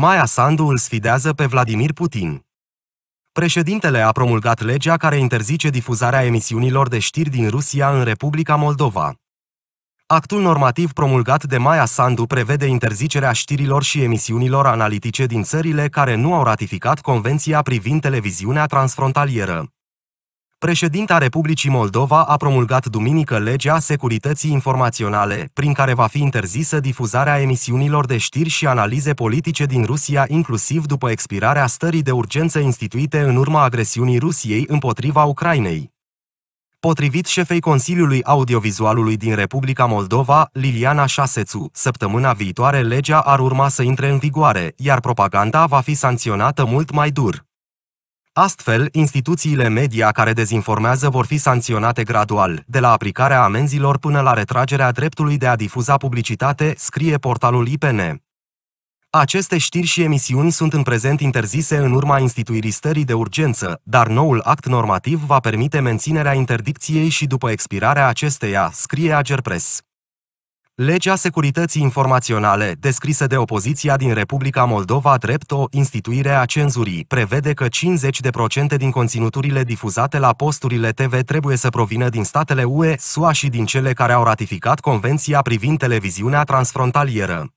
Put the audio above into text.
Maia Sandu îl sfidează pe Vladimir Putin. Președintele a promulgat legea care interzice difuzarea emisiunilor de știri din Rusia în Republica Moldova. Actul normativ promulgat de Maia Sandu prevede interzicerea știrilor și emisiunilor analitice din țările care nu au ratificat Convenția privind televiziunea transfrontalieră. Președinta Republicii Moldova a promulgat duminică legea securității informaționale, prin care va fi interzisă difuzarea emisiunilor de știri și analize politice din Rusia, inclusiv după expirarea stării de urgență instituite în urma agresiunii Rusiei împotriva Ucrainei. Potrivit șefei Consiliului Audiovizualului din Republica Moldova, Liliana Șasețu, săptămâna viitoare legea ar urma să intre în vigoare, iar propaganda va fi sancționată mult mai dur. Astfel, instituțiile media care dezinformează vor fi sancționate gradual, de la aplicarea amenzilor până la retragerea dreptului de a difuza publicitate, scrie portalul IPN. Aceste știri și emisiuni sunt în prezent interzise în urma instituirii stării de urgență, dar noul act normativ va permite menținerea interdicției și după expirarea acesteia, scrie Agerpres. Legea Securității Informaționale, descrisă de opoziția din Republica Moldova drept o instituire a cenzurii, prevede că 50% din conținuturile difuzate la posturile TV trebuie să provină din statele UE, SUA și din cele care au ratificat Convenția privind televiziunea transfrontalieră.